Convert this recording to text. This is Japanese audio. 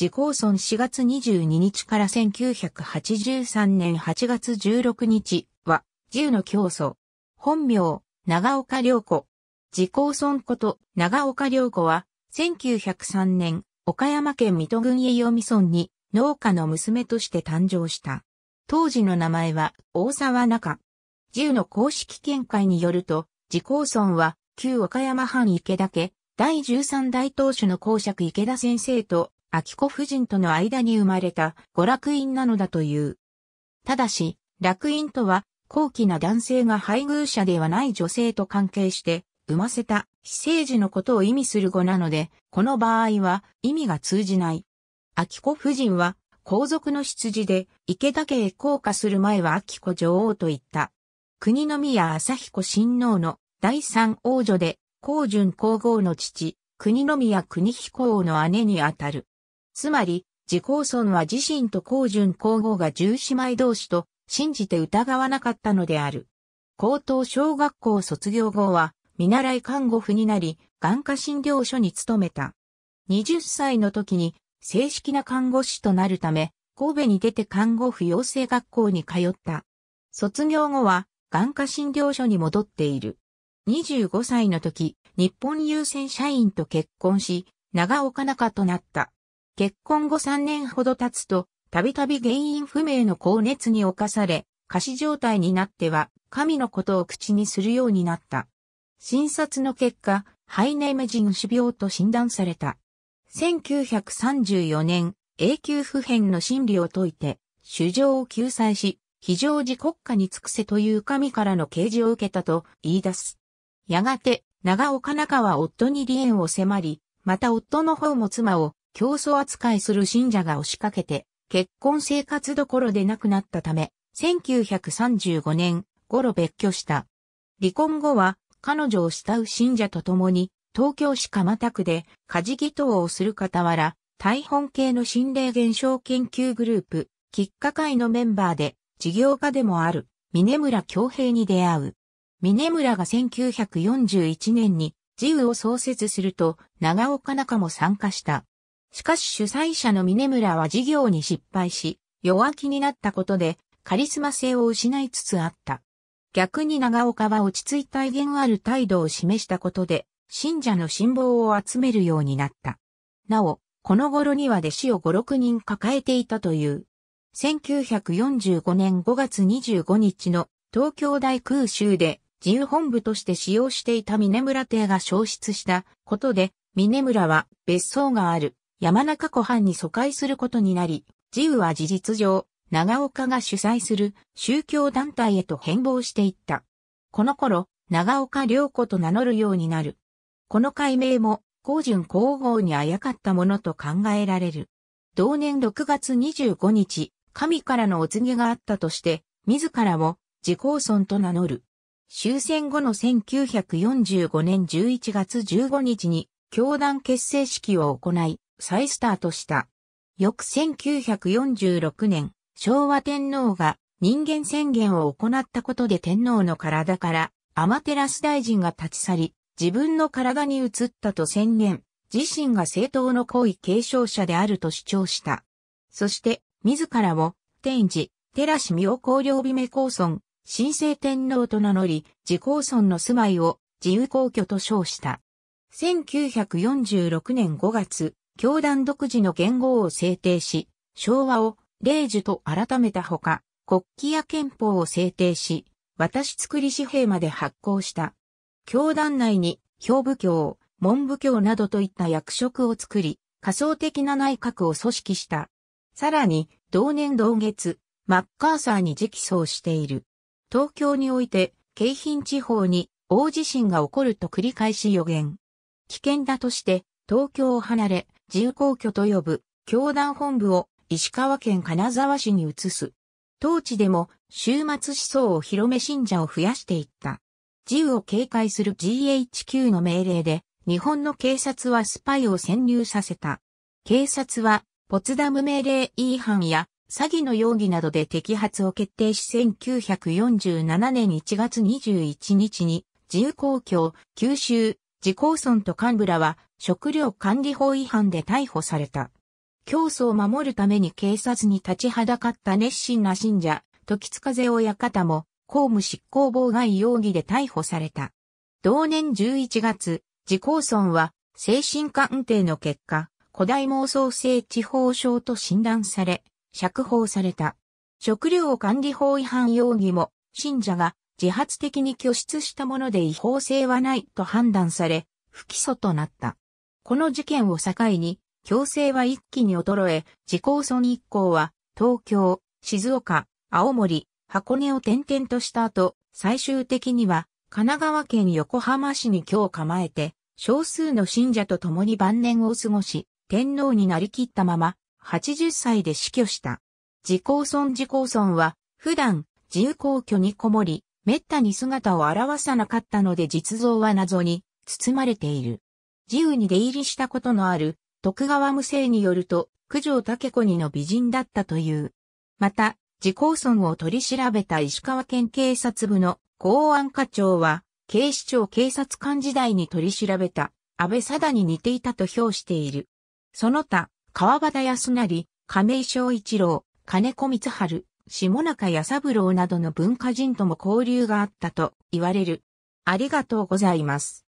自公村4月22日から1983年8月16日は、自の教祖。本名、長岡良子。自公村こと長岡良子は、1903年、岡山県水戸郡栄読村に農家の娘として誕生した。当時の名前は大沢中。自の公式見解によると、自公村は旧岡山藩池田家、第13大当主の公爵池田先生と秋子夫人との間に生まれた娯楽院なのだという。ただし、楽院とは、高貴な男性が配偶者ではない女性と関係して、生ませた、非政治のことを意味する語なので、この場合は意味が通じない。秋子夫人は、皇族の羊で、池田家へ降下する前は秋子女王と言った。国宮朝彦親王の第三王女で、皇順皇后の父、国宮国彦王の姉にあたる。つまり、自公孫は自身と公順皇后が十姉妹同士と信じて疑わなかったのである。高等小学校卒業後は、見習い看護婦になり、眼科診療所に勤めた。20歳の時に、正式な看護師となるため、神戸に出て看護婦養成学校に通った。卒業後は、眼科診療所に戻っている。25歳の時、日本優先社員と結婚し、長岡中となった。結婚後3年ほど経つと、たびたび原因不明の高熱に侵され、過死状態になっては、神のことを口にするようになった。診察の結果、ハイネームジン種病と診断された。1934年、永久不変の真理を解いて、主情を救済し、非常時国家に尽くせという神からの啓示を受けたと言い出す。やがて、長岡中は夫に離縁を迫り、また夫の方も妻を競争扱いする信者が押しかけて、結婚生活どころでなくなったため、1935年頃別居した。離婚後は、彼女を慕う信者と共に、東京市蒲田区で、家事祈祷をする傍ら、大本系の心霊現象研究グループ、喫下会のメンバーで、事業家でもある、峰村京平に出会う。峰村が1941年に、自由を創設すると、長岡中も参加した。しかし主催者の峰村は事業に失敗し、弱気になったことで、カリスマ性を失いつつあった。逆に長岡は落ち着いた威厳ある態度を示したことで、信者の信望を集めるようになった。なお、この頃には弟子を5、6人抱えていたという。1945年5月25日の東京大空襲で自由本部として使用していた峰村邸が消失したことで、峰村は別荘がある山中湖畔に疎開することになり、自由は事実上、長岡が主催する宗教団体へと変貌していった。この頃、長岡良子と名乗るようになる。この改名も、高順皇后にあやかったものと考えられる。同年6月25日、神からのお告げがあったとして、自らも、自公尊と名乗る。終戦後の1945年11月15日に、教団結成式を行い、再スタートした。翌1946年、昭和天皇が人間宣言を行ったことで天皇の体からアマテラス大臣が立ち去り、自分の体に移ったと宣言、自身が正当の行為継承者であると主張した。そして、自らを、天智、寺氏妙公領美名公孫、神聖天皇と名乗り、自公孫の住まいを自由皇居と称した。1946年5月、教団独自の言語を制定し、昭和を霊樹と改めたほか、国旗や憲法を制定し、私作り紙幣まで発行した。教団内に、兵部教、文部教などといった役職を作り、仮想的な内閣を組織した。さらに、同年同月、マッカーサーに直訴している。東京において、京浜地方に大地震が起こると繰り返し予言。危険だとして、東京を離れ、自由公居と呼ぶ教団本部を石川県金沢市に移す。当地でも終末思想を広め信者を増やしていった。自由を警戒する GHQ の命令で日本の警察はスパイを潜入させた。警察はポツダム命令違反や詐欺の容疑などで摘発を決定し1947年1月21日に自由公共、九州、自公村と幹部らは食料管理法違反で逮捕された。教祖を守るために警察に立ちはだかった熱心な信者、時津風親方も公務執行妨害容疑で逮捕された。同年11月、自公村は精神鑑定の結果、古代妄想性地方症と診断され、釈放された。食料管理法違反容疑も、信者が自発的に拠出したもので違法性はないと判断され、不起訴となった。この事件を境に、強制は一気に衰え、自公村一行は、東京、静岡、青森、箱根を転々とした後、最終的には、神奈川県横浜市に今日構えて、少数の信者と共に晩年を過ごし、天皇になりきったまま、80歳で死去した。自公村自公村は、普段、自由皇居にこもり、滅多に姿を現さなかったので実像は謎に包まれている。自由に出入りしたことのある徳川無生によると、九条武子にの美人だったという。また、自公村を取り調べた石川県警察部の公安課長は、警視庁警察官時代に取り調べた安倍貞に似ていたと評している。その他、川端康成、亀井正一郎、金子光春、下中弥三郎などの文化人とも交流があったと言われる。ありがとうございます。